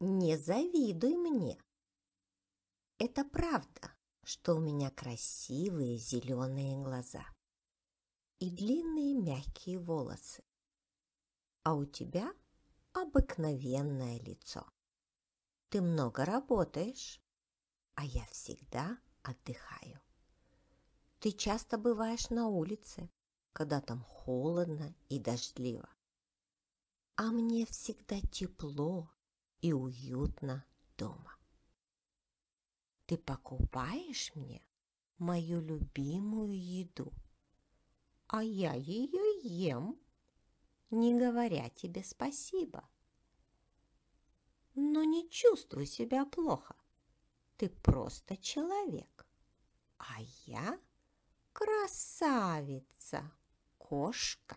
Не завидуй мне. Это правда, что у меня красивые зеленые глаза и длинные мягкие волосы, а у тебя обыкновенное лицо. Ты много работаешь, а я всегда отдыхаю. Ты часто бываешь на улице, когда там холодно и дождливо. А мне всегда тепло и уютно дома. Ты покупаешь мне мою любимую еду, а я ее ем, не говоря тебе спасибо. Но не чувствуй себя плохо. Ты просто человек, а я красавица, кошка.